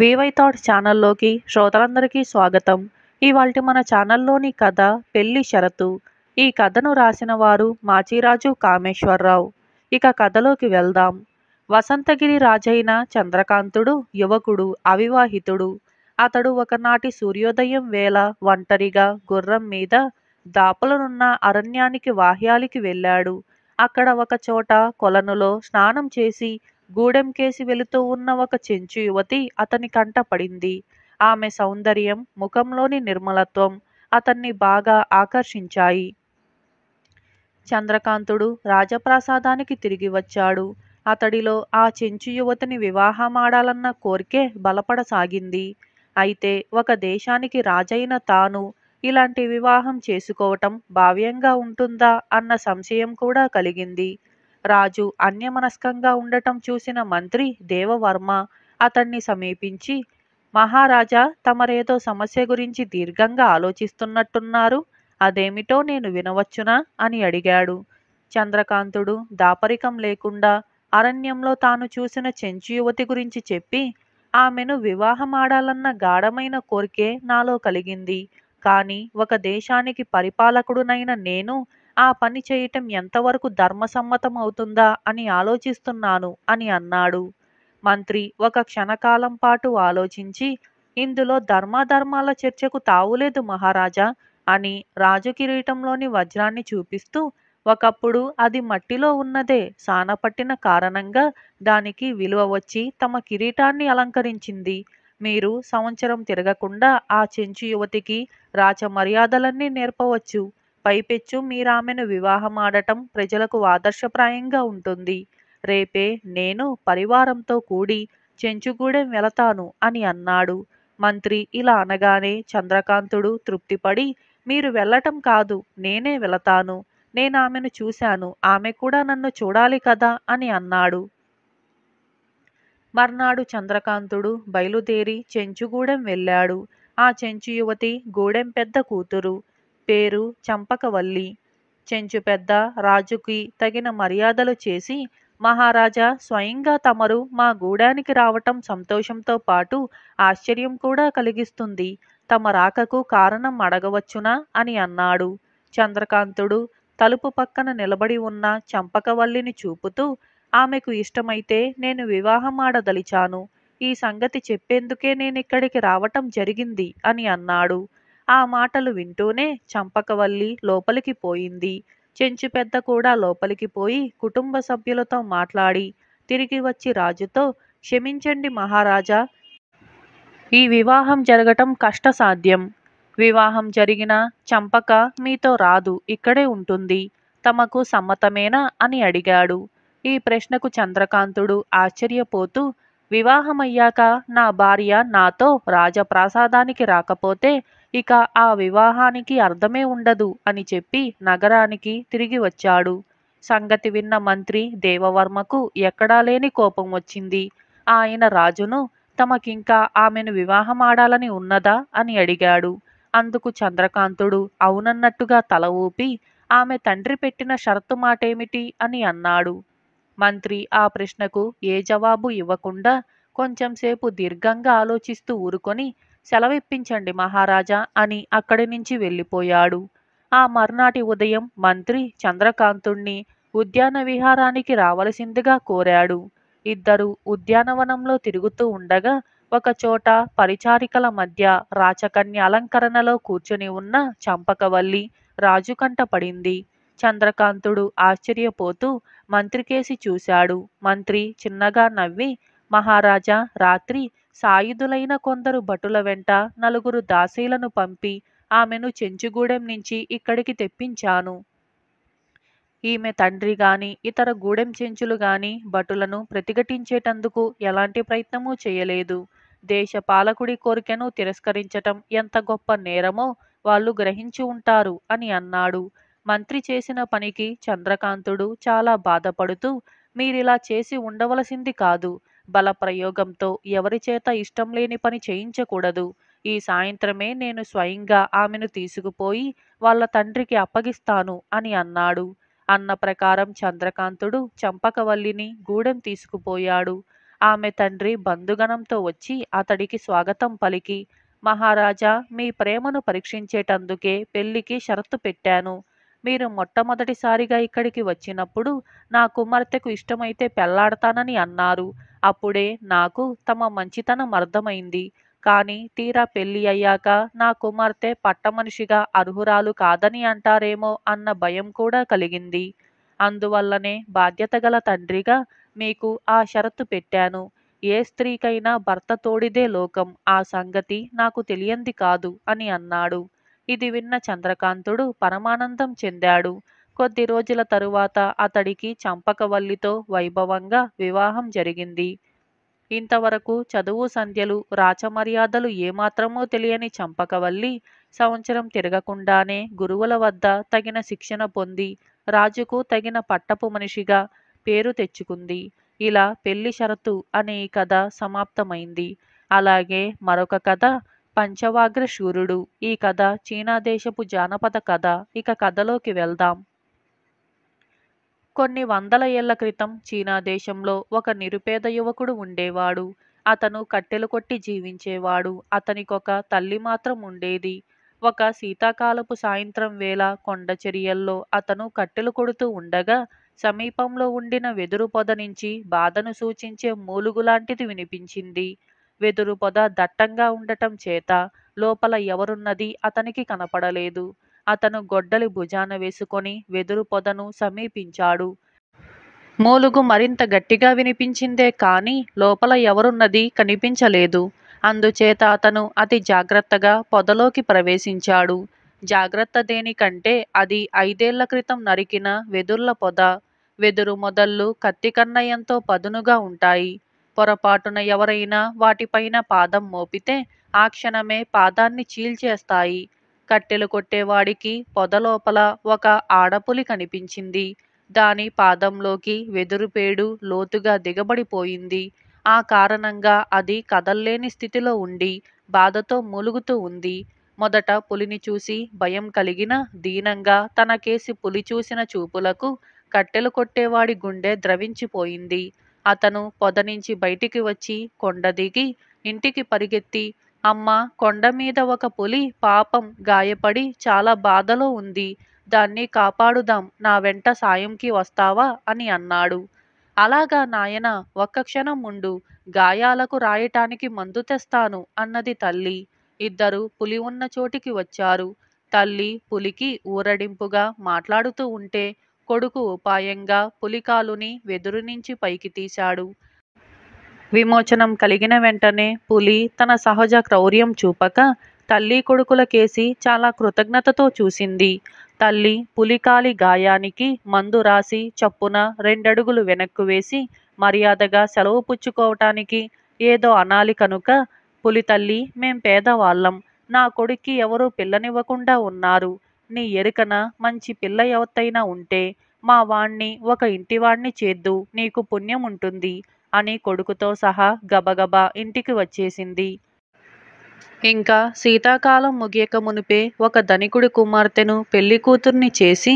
VY thought ఛానల్లోకి శ్రోతలందరికీ స్వాగతం ఇవాళ మన ఛానల్లోని కథ పెళ్లి షరతు ఈ కథను రాసిన వారు మాచిరాజు కామేశ్వరరావు ఇక కథలోకి వెళ్దాం వసంతగిరి రాజైన చంద్రకాంతుడు యువకుడు అవివాహితుడు అతడు ఒకనాటి సూర్యోదయం వేళ ఒంటరిగా గుర్రం మీద దాపలనున్న అరణ్యానికి వాహ్యాలికి వెళ్ళాడు అక్కడ ఒక చోట కొలనులో స్నానం చేసి గూడెం కేసి వెళుతూ ఉన్న ఒక చెంచు యువతి అతని కంట పడింది ఆమె సౌందర్యం ముఖంలోని నిర్మలత్వం అతన్ని బాగా ఆకర్షించాయి చంద్రకాంతుడు రాజప్రాసాదానికి తిరిగి వచ్చాడు అతడిలో ఆ చెంచు యువతిని వివాహమాడాలన్న కోరికే బలపడసాగింది అయితే ఒక దేశానికి రాజైన తాను ఇలాంటి వివాహం చేసుకోవటం భావ్యంగా ఉంటుందా అన్న సంశయం కూడా కలిగింది రాజు అన్యమనస్కంగా ఉండటం చూసిన మంత్రి దేవవర్మ అతన్ని సమీపించి మహారాజా తమరేదో సమస్య గురించి దీర్ఘంగా ఆలోచిస్తున్నట్టున్నారు అదేమిటో నేను వినవచ్చునా అని అడిగాడు చంద్రకాంతుడు దాపరికం లేకుండా అరణ్యంలో తాను చూసిన చెంచు యువతి గురించి చెప్పి ఆమెను వివాహమాడాలన్న గాఢమైన కోరికే నాలో కలిగింది కానీ ఒక దేశానికి పరిపాలకుడునైన నేను ఆ పని చేయటం ఎంతవరకు ధర్మసమ్మతమవుతుందా అని ఆలోచిస్తున్నాను అని అన్నాడు మంత్రి ఒక క్షణకాలం పాటు ఆలోచించి ఇందులో ధర్మాధర్మాల చర్చకు తావులేదు మహారాజా అని రాజు కిరీటంలోని వజ్రాన్ని చూపిస్తూ ఒకప్పుడు అది మట్టిలో ఉన్నదే సానపట్టిన కారణంగా దానికి విలువ వచ్చి తమ కిరీటాన్ని అలంకరించింది మీరు సంవత్సరం తిరగకుండా ఆ చెంచు యువతికి రాచ మర్యాదలన్నీ నేర్పవచ్చు పైపెచ్చు మీరామెను వివాహమాడటం ప్రజలకు ఆదర్శప్రాయంగా ఉంటుంది. రేపే నేను పరివారంతో కూడి చెంచుగూడెం వెళతాను అని అన్నాడు. మంత్రి ఇలా అనగానే చంద్రకాంతుడు తృప్తిపడి మీరు వెళ్ళటం కాదు నేనే వెళతాను. నేనామెను చూశాను. ఆమె కూడా నన్ను చూడాలి కదా అని అన్నాడు. మర్నాడు చంద్రకాంతుడు బయలుదేరి చెంచుగూడెం వెళ్ళాడు. ఆ చెంచు యువతి గూడెం పెద్ద కూతురు. పేరు చంపకవల్లి చెంచు పెద్ద రాజుకి తగిన మర్యాదలు చేసి మహారాజా స్వయంగా తమరు మా గూడానికి రావటం సంతోషంతో పాటు ఆశ్చర్యం కూడా కలిగిస్తుంది తమ రాకకు కారణం అడగవచ్చునా అని అన్నాడు చంద్రకాంతుడు తలుపు పక్కన నిలబడి ఉన్న చంపకవల్లిని చూపుతూ ఆమెకు ఇష్టమైతే నేను వివాహం ఆడదలిచాను ఈ సంగతి చెప్పేందుకే నేనిక్కడికి రావటం జరిగింది అని అన్నాడు ఆ మాటలు వింటూనే చంపకవల్లి లోపలికి పోయింది చెంచు పెద్ద కూడా లోపలికి పోయి కుటుంబ సభ్యులతో మాట్లాడి తిరిగి వచ్చి రాజుతో క్షమించండి మహారాజా ఈ వివాహం జరగటం కష్టసాధ్యం వివాహం జరిగిన చంపక మీతో రాదు ఇక్కడే ఉంటుంది తమకు సమ్మతమేనా అని అడిగాడు ఈ ప్రశ్నకు చంద్రకాంతుడు ఆశ్చర్యపోతూ వివాహమయ్యాక నా భార్య నాతో రాజప్రాసాదానికి రాకపోతే ఇక ఆ వివాహానికి అర్థమే ఉండదు అని చెప్పి నగరానికి తిరిగి వచ్చాడు సంగతి విన్న మంత్రి దేవవర్మకు ఎక్కడా లేని కోపం వచ్చింది ఆయన రాజును తమకింకా ఆమెను వివాహమాడాలని ఉన్నదా అని అడిగాడు అందుకు చంద్రకాంతుడు అవునన్నట్టుగా తల ఊపి ఆమె తండ్రి పెట్టిన షరతు మాటేమిటి అని అన్నాడు మంత్రి ఆ ప్రశ్నకు ఏ జవాబు ఇవ్వకుండా కొంచెంసేపు దీర్ఘంగా ఆలోచిస్తూ ఊరుకొని సెలవిప్పించండి మహారాజా అని అక్కడి నుంచి వెళ్ళిపోయాడు ఆ మర్నాటి ఉదయం మంత్రి చంద్రకాంతుణ్ణి ఉద్యాన విహారానికి రావలసిందిగా కోరాడు ఇద్దరు ఉద్యానవనంలో తిరుగుతూ ఉండగా ఒకచోట పరిచారికల మధ్య రాచకన్య అలంకరణలో కూర్చుని ఉన్న చంపకవల్లి రాజు పడింది చంద్రకాంతుడు ఆశ్చర్యపోతూ మంత్రికేసి చూశాడు మంత్రి చిన్నగా నవ్వి మహారాజా రాత్రి సాయుధులైన కొందరు భటుల వెంట నలుగురు దాసీలను పంపి ఆమెను చెంచుగూడెం నుంచి ఇక్కడికి తెప్పించాను ఈమె తండ్రి గాని ఇతర గూడెం చెంచులు గాని భటులను ప్రతిఘటించేటందుకు ఎలాంటి ప్రయత్నమూ చేయలేదు దేశ పాలకుడి కోరికను తిరస్కరించటం ఎంత గొప్ప నేరమో వాళ్ళు గ్రహించి ఉంటారు అని అన్నాడు మంత్రి చేసిన పనికి చంద్రకాంతుడు చాలా బాధపడుతూ మీరిలా చేసి ఉండవలసింది కాదు బల ప్రయోగంతో ఎవరి చేత ఇష్టం లేని పని చేయించకూడదు ఈ సాయంత్రమే నేను స్వయంగా ఆమెను తీసుకుపోయి వాళ్ళ తండ్రికి అప్పగిస్తాను అని అన్నాడు అన్న ప్రకారం చంద్రకాంతుడు చంపకవల్లిని గూడెం తీసుకుపోయాడు ఆమె తండ్రి బంధుగణంతో వచ్చి అతడికి స్వాగతం పలికి మహారాజా మీ ప్రేమను పరీక్షించేటందుకే పెళ్లికి షరతు పెట్టాను మీరు మొట్టమొదటిసారిగా ఇక్కడికి వచ్చినప్పుడు నా కుమార్తెకు ఇష్టమైతే పెళ్లాడతానని అన్నారు అప్పుడే నాకు తమ మంచితనం అర్థమైంది కానీ తీరా పెళ్లి అయ్యాక నా కుమార్తె పట్టమనిషిగా అర్హురాలు కాదని అంటారేమో అన్న భయం కూడా కలిగింది అందువల్లనే బాధ్యత గల తండ్రిగా మీకు ఆ షరతు పెట్టాను ఏ స్త్రీకైనా భర్త తోడిదే లోకం ఆ సంగతి నాకు తెలియంది కాదు అని అన్నాడు ఇది విన్న చంద్రకాంతుడు పరమానందం చెందాడు కొద్ది రోజుల తరువాత అతడికి చంపకవల్లితో వైభవంగా వివాహం జరిగింది ఇంతవరకు చదువు సంధ్యలు రాచమర్యాదలు ఏమాత్రమో తెలియని చంపకవల్లి సంవత్సరం తిరగకుండానే గురువుల వద్ద తగిన శిక్షణ పొంది రాజుకు తగిన పట్టపు మనిషిగా పేరు తెచ్చుకుంది ఇలా పెళ్లి షరతు అనే ఈ కథ సమాప్తమైంది అలాగే మరొక కథ పంచవాగ్ర శూరుడు ఈ కథ చీనా దేశపు జానపద కథ ఇక కథలోకి వెళ్దాం కొన్ని వందల ఏళ్ల క్రితం చీనా దేశంలో ఒక నిరుపేద యువకుడు ఉండేవాడు అతను కట్టెలు కొట్టి జీవించేవాడు అతనికొక తల్లి మాత్రం ఉండేది ఒక శీతాకాలపు సాయంత్రం వేళ కొండ చర్యల్లో అతను కట్టెలు కొడుతూ ఉండగా సమీపంలో ఉండిన వెదురు పొద నుంచి బాధను సూచించే మూలుగు లాంటిది వినిపించింది వెదురు పొద దట్టంగా ఉండటం చేత లోపల ఎవరున్నది అతనికి కనపడలేదు అతను గొడ్డలి భుజాన వేసుకొని వెదురు పొదను సమీపించాడు మూలుగు మరింత గట్టిగా వినిపించిందే కాని లోపల ఎవరున్నది కనిపించలేదు అందుచేత అతను అతి జాగ్రత్తగా పొదలోకి ప్రవేశించాడు జాగ్రత్త దేనికంటే అది ఐదేళ్ల క్రితం నరికిన వెదుర్ల పొద వెదురు మొదళ్ళు కత్తికన్నయంతో పదునుగా ఉంటాయి పొరపాటున ఎవరైనా వాటిపైన పాదం మోపితే ఆ క్షణమే పాదాన్ని చీల్చేస్తాయి కట్టెలు కొట్టేవాడికి పొదలోపల ఒక ఆడపులి కనిపించింది దాని పాదంలోకి వెదురుపేడు లోతుగా దిగబడిపోయింది ఆ కారణంగా అది కదల్లేని స్థితిలో ఉండి బాధతో మూలుగుతూ ఉంది మొదట పులిని చూసి భయం కలిగిన దీనంగా తన కేసి పులి చూసిన చూపులకు కట్టెలు కొట్టేవాడి గుండె ద్రవించిపోయింది అతను పొద నుంచి బయటికి వచ్చి కొండ దిగి ఇంటికి పరిగెత్తి అమ్మ కొండమీద ఒక పులి పాపం గాయపడి చాలా బాధలో ఉంది దాన్ని కాపాడుదాం నా వెంట సాయంకి వస్తావా అని అన్నాడు అలాగా నాయన ఒక్క క్షణం ఉండు గాయాలకు రాయటానికి మందు తెస్తాను అన్నది తల్లి ఇద్దరు పులి ఉన్న చోటికి వచ్చారు తల్లి పులికి ఊరడింపుగా మాట్లాడుతూ ఉంటే కొడుకు ఉపాయంగా పులికాలుని వెదురు నుంచి పైకి తీశాడు విమోచనం కలిగిన వెంటనే పులి తన సహజ క్రౌర్యం చూపక తల్లి కొడుకుల కేసి చాలా కృతజ్ఞతతో చూసింది తల్లి పులికాలి గాయానికి మందు రాసి చప్పున రెండడుగులు వెనక్కు వేసి మర్యాదగా సెలవు పుచ్చుకోవటానికి ఏదో అనాలి కనుక పులి తల్లి మేం పేదవాళ్ళం నా కొడుక్కి ఎవరూ పిల్లనివ్వకుండా ఉన్నారు నీ ఎరుకన మంచి పిల్ల ఎవతైనా ఉంటే మా వాణ్ణి ఒక ఇంటివాణ్ణి చేద్దు నీకు పుణ్యం ఉంటుంది అని కొడుకుతో సహా గబగబా ఇంటికి వచ్చేసింది ఇంకా శీతాకాలం ముగియక మునిపే ఒక ధనికుడి కుమార్తెను పెళ్లి కూతుర్ని చేసి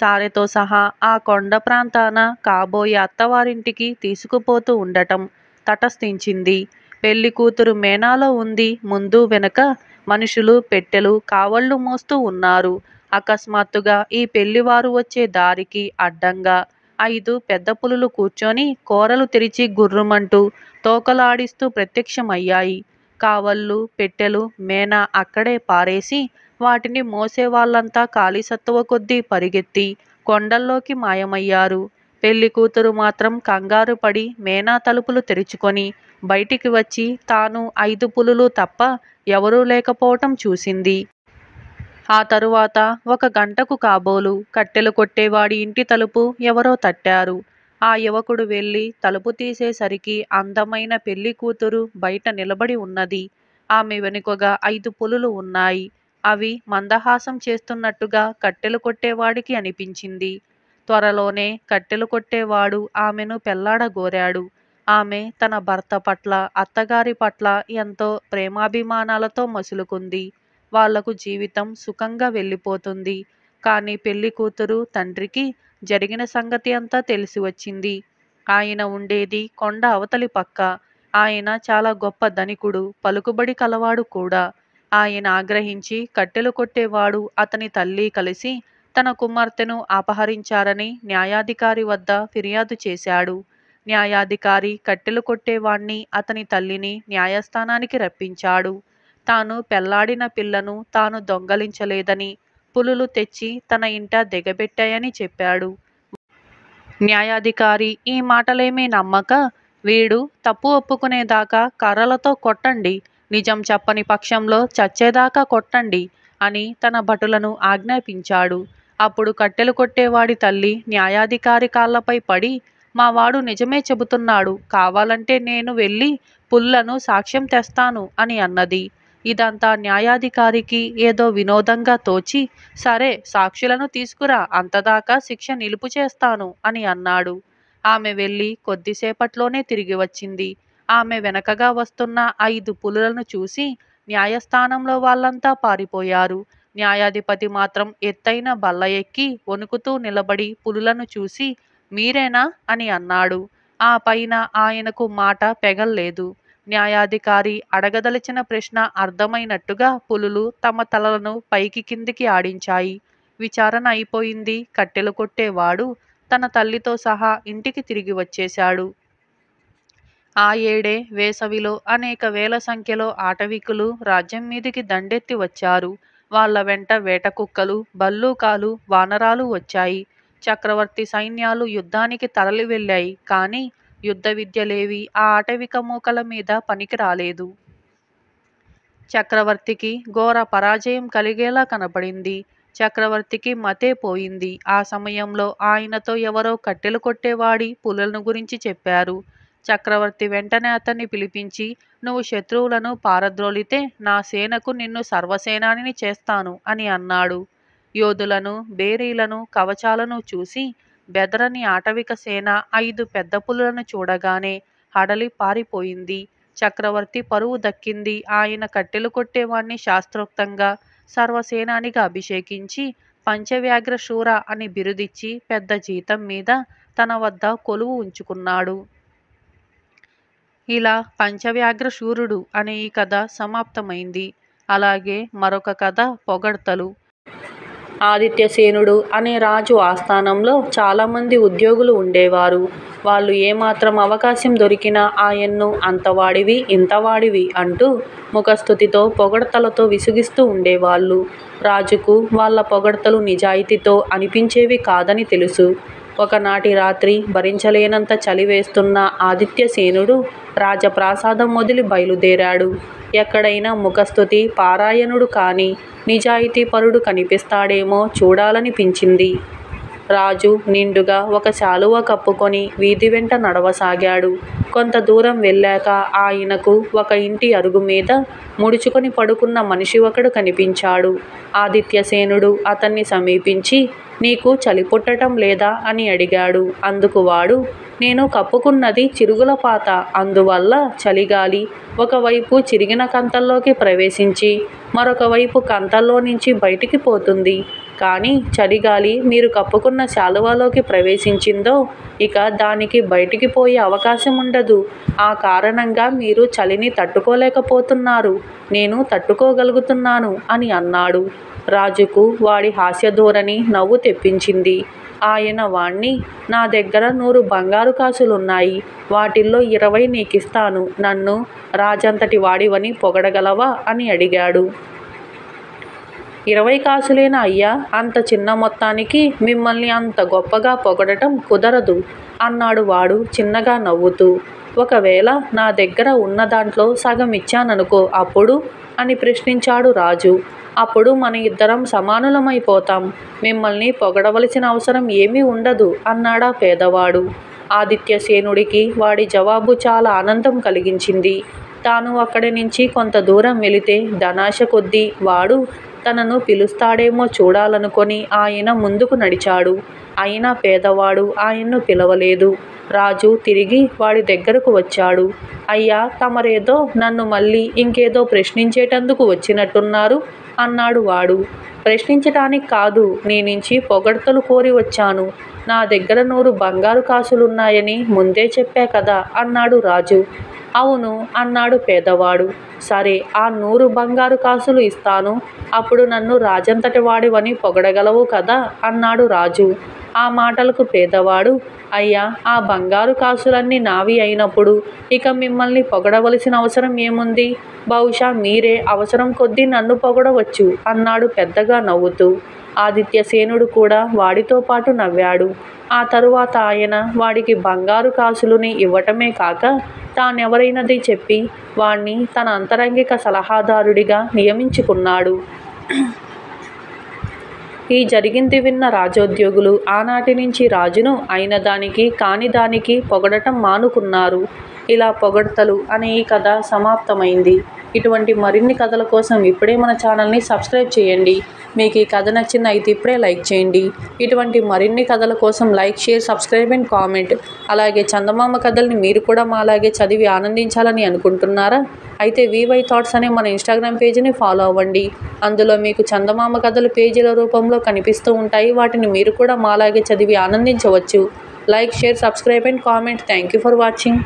సారెతో సహా ఆ కొండ ప్రాంతాన కాబోయే అత్తవారింటికి తీసుకుపోతూ ఉండటం తటస్థించింది పెళ్లి కూతురు మేనాలో ఉంది ముందు వెనక మనుషులు పెట్టెలు కావళ్ళు మోస్తూ ఉన్నారు అకస్మాత్తుగా ఈ పెళ్లివారు వచ్చే దారికి అడ్డంగా ఐదు పెద్ద పులులు కూర్చొని కోరలు తెరిచి గుర్రుమంటూ తోకలాడిస్తూ ప్రత్యక్షమయ్యాయి కావళ్ళు పెట్టెలు మేన అక్కడే పారేసి వాటిని మోసేవాళ్లంతా కాలిసత్తువ కొద్దీ పరిగెత్తి కొండల్లోకి మాయమయ్యారు పెళ్లి కూతురు మాత్రం కంగారు పడి మేనా తలుపులు తెరుచుకొని బయటికి వచ్చి తాను ఐదు పులులు తప్ప ఎవరూ లేకపోవటం చూసింది ఆ తరువాత ఒక గంటకు కాబోలు కట్టెలు కొట్టేవాడి ఇంటి తలుపు ఎవరో తట్టారు ఆ యువకుడు వెళ్ళి తలుపు తీసేసరికి అందమైన పెళ్లి కూతురు బయట నిలబడి ఉన్నది ఆమె వెనుకగా ఐదు పులులు ఉన్నాయి అవి మందహాసం చేస్తున్నట్టుగా కట్టెలు కొట్టేవాడికి అనిపించింది త్వరలోనే కట్టెలు కొట్టేవాడు ఆమెను పెళ్లాడగోరాడు ఆమె తన భర్త పట్ల అత్తగారి పట్ల ఎంతో ప్రేమాభిమానాలతో మసులుకుంది వాళ్లకు జీవితం సుఖంగా వెళ్ళిపోతుంది కానీ పెళ్లి కూతురు తండ్రికి జరిగిన సంగతి అంతా తెలిసి వచ్చింది ఆయన ఉండేది కొండ అవతలి పక్క ఆయన చాలా గొప్ప ధనికుడు పలుకుబడి కలవాడు కూడా ఆయన ఆగ్రహించి కట్టెలు కొట్టేవాడు అతని తల్లి కలిసి తన కుమార్తెను అపహరించారని న్యాయాధికారి వద్ద ఫిర్యాదు చేశాడు న్యాయాధికారి కట్టెలు కొట్టేవాణ్ణి అతని తల్లిని న్యాయస్థానానికి రప్పించాడు తాను పెళ్లాడిన పిల్లను తాను దొంగలించలేదని పులులు తెచ్చి తన ఇంట దిగబెట్టాయని చెప్పాడు. న్యాయాధికారి ఈ మాటలేమీ నమ్మక, వీడు తప్పు ఒప్పుకునేదాకా కర్రలతో కొట్టండి. నిజం చెప్పని పక్షంలో చచ్చేదాకా కొట్టండి అని తన భటులను ఆజ్ఞాపించాడు. అప్పుడు కట్టెలు కొట్టేవాడి తల్లి న్యాయాధికారి కాళ్ళపై పడి, మావాడు నిజమే చెబుతున్నాడు. కావాలంటే నేను వెళ్ళి పుల్లను సాక్ష్యం తెస్తాను అని అన్నది. ఇదంతా న్యాయాధికారికి ఏదో వినోదంగా తోచి సరే సాక్షులను తీసుకురా అంతదాకా శిక్ష నిలుపు చేస్తాను అని అన్నాడు ఆమె వెళ్ళి కొద్దిసేపట్లోనే తిరిగి వచ్చింది ఆమె వెనకగా వస్తున్న ఐదు పులులను చూసి న్యాయస్థానంలో వాళ్ళంతా పారిపోయారు న్యాయాధిపతి మాత్రం ఎత్తైన బల్ల ఎక్కి వణుకుతూ నిలబడి పులులను చూసి మీరేనా అని అన్నాడు ఆ పైన ఆయనకు మాట పెగల్లేదు న్యాయాధికారి అడగదలిచిన ప్రశ్న అర్థమైనట్టుగా పులులు తమ తలలను పైకి కిందికి ఆడించాయి విచారణ అయిపోయింది కట్టెలు కొట్టేవాడు తన తల్లితో సహా ఇంటికి తిరిగి వచ్చేశాడు ఆ ఏడే వేసవిలో అనేక వేల సంఖ్యలో ఆటవికులు రాజ్యం మీదికి దండెత్తి వచ్చారు వాళ్ళ వెంట వేట కుక్కలు బల్లూకాలు వానరాలు వచ్చాయి చక్రవర్తి సైన్యాలు యుద్ధానికి తరలి వెళ్ళాయి కానీ యుద్ధ విద్యలేవి ఆ ఆటవిక మూకల మీద పనికి రాలేదు చక్రవర్తికి ఘోర పరాజయం కలిగేలా కనబడింది చక్రవర్తికి మతే పోయింది ఆ సమయంలో ఆయనతో ఎవరో కట్టెలు కొట్టేవాడి పులులను గురించి చెప్పారు చక్రవర్తి వెంటనే అతన్ని పిలిపించి నువ్వు శత్రువులను పారద్రోలితే నా సేనకు నిన్ను సర్వసేనానిని చేస్తాను అని అన్నాడు యోధులను బేరీలను కవచాలను చూసి బెదరని ఆటవిక సేన ఐదు పెద్ద పులులను చూడగానే హడలి పారిపోయింది చక్రవర్తి పరువు దక్కింది ఆయన కట్టెలు కొట్టేవాణ్ణి శాస్త్రోక్తంగా సర్వసేనానిగా అభిషేకించి పంచవ్యాఘ్ర శూర అని బిరుదిచ్చి పెద్ద జీతం మీద తన వద్ద కొలువు ఉంచుకున్నాడు ఇలా పంచవ్యాఘ్ర శూరుడు అనే ఈ కథ సమాప్తమైంది అలాగే మరొక కథ పొగడ్తలు ఆదిత్యసేనుడు అనే రాజు ఆస్థానంలో చాలామంది ఉద్యోగులు ఉండేవారు. వాళ్ళు ఏమాత్రం అవకాశం దొరికినా ఆయన్ను అంతవాడివి ఇంతవాడివి అంటూ ముఖస్థుతితో పొగడతలతో విసిగిస్తూ ఉండేవాళ్ళు. రాజుకు వాళ్ళ పొగడ్తలు నిజాయితీతో అనిపించేవి కాదని తెలుసు. ఒకనాటి రాత్రి భరించలేనంత చలి వేస్తున్న ఆదిత్యసేనుడు రాజప్రాసాదం వదిలి బయలుదేరాడు. ఎక్కడైనా ముఖస్తుతి పారాయణుడు కాని నిజాయితీపరుడు కనిపిస్తాడేమో చూడాలనిపించింది. రాజు నిండుగా ఒక శాలువ కప్పుకొని వీధి వెంట నడవసాగాడు. కొంత దూరం వెళ్ళాక ఆయనకు ఒక ఇంటి అరుగు మీద ముడుచుకొని పడుకున్న మనిషి ఒకడు కనిపించాడు. ఆదిత్యసేనుడు అతన్ని సమీపించి నీకు చలిపుట్టటం లేదా? అని అడిగాడు. అందుకు వాడు నేను కప్పుకున్నది చిరుగుల పాత అందువల్ల చలిగాలి ఒకవైపు చిరిగిన కంతల్లోకి ప్రవేశించి మరొక వైపు నుంచి బయటికి పోతుంది కానీ చలిగాలి మీరు కప్పుకున్న శాలువాలోకి ప్రవేశించిందో ఇక దానికి బయటికి పోయే అవకాశం ఉండదు ఆ కారణంగా మీరు చలిని తట్టుకోలేకపోతున్నారు నేను తట్టుకోగలుగుతున్నాను అని అన్నాడు రాజుకు వాడి హాస్యధోరణి నవ్వు తెప్పించింది ఆయన వాణ్ణి నా దగ్గర నూరు బంగారు కాసులున్నాయి వాటిల్లో ఇరవై నీకిస్తాను నన్ను రాజంతటి వాడివని పొగడగలవా అని అడిగాడు ఇరవై కాసులేనా అయ్యా అంత చిన్న మొత్తానికి మిమ్మల్ని అంత గొప్పగా పొగడటం కుదరదు అన్నాడు వాడు చిన్నగా నవ్వుతూ ఒకవేళ నా దగ్గర ఉన్న దాంట్లో సగం ఇచ్చాననుకో అప్పుడు అని ప్రశ్నించాడు రాజు అప్పుడు మన ఇద్దరం సమానులమైపోతాం మిమ్మల్ని పొగడవలసిన అవసరం ఏమీ ఉండదు అన్నాడా పేదవాడు ఆదిత్యసేనుడికి వాడి జవాబు చాలా ఆనందం కలిగించింది తాను అక్కడి నుంచి కొంత దూరం వెళితే ధనాశ కొద్దీ వాడు తనను పిలుస్తాడేమో చూడాలనుకొని ఆయన ముందుకు నడిచాడు. అయినా పేదవాడు ఆయన్ను పిలవలేదు. రాజు తిరిగి వాడి దగ్గరకు వచ్చాడు. అయ్యా తమరేదో నన్ను మళ్ళీ ఇంకేదో ప్రశ్నించేటందుకు వచ్చినట్టున్నారు అన్నాడు వాడు. ప్రశ్నించటానికి కాదు నుంచి పొగడ్తలు కోరి వచ్చాను. నా దగ్గర నూరు బంగారు కాసులున్నాయని ముందే చెప్పా కదా అన్నాడు రాజు. అవును అన్నాడు పేదవాడు సరే ఆ నూరు బంగారు కాసులు ఇస్తాను అప్పుడు నన్ను రాజంతటి వాడివని పొగడగలవు కదా అన్నాడు రాజు ఆ మాటలకు పేదవాడు అయ్యా ఆ బంగారు కాసులన్నీ నావి అయినప్పుడు ఇక మిమ్మల్ని పొగడవలసిన అవసరం ఏముంది బహుశా మీరే అవసరం కొద్దీ నన్ను పొగడవచ్చు అన్నాడు పెద్దగా నవ్వుతూ ఆదిత్యసేనుడు కూడా వాడితో పాటు నవ్వాడు ఆ తరువాత ఆయన వాడికి బంగారు కాసులుని ఇవ్వటమే కాక తానెవరైనది చెప్పి వాణ్ణి తన అంతరంగిక సలహాదారుడిగా నియమించుకున్నాడు ఈ జరిగింది విన్న రాజోద్యోగులు ఆనాటి నుంచి రాజును అయిన దానికి కాని దానికి పొగడటం మానుకున్నారు ఇలా పొగడ్తలు అనే ఈ కథ సమాప్తమైంది ఇటువంటి మరిన్ని కథల కోసం ఇప్పుడే మన ఛానల్ని సబ్స్క్రైబ్ చేయండి మీకు ఈ కథ నచ్చింది అయితే ఇప్పుడే లైక్ చేయండి ఇటువంటి మరిన్ని కథల కోసం like share subscribe and comment అలాగే చందమామ కథల్ని మీరు కూడా మాలాగే చదివి ఆనందించాలని అనుకుంటున్నారా అయితే వివై థాట్స్ అనే మన ఇన్స్టాగ్రామ్ పేజీని ఫాలో అవ్వండి అందులో మీకు చందమామ కథలు పేజీల రూపంలో కనిపిస్తూ ఉంటాయి వాటిని మీరు కూడా మాలాగే చదివి ఆనందించవచ్చు like share subscribe and comment thank you for watching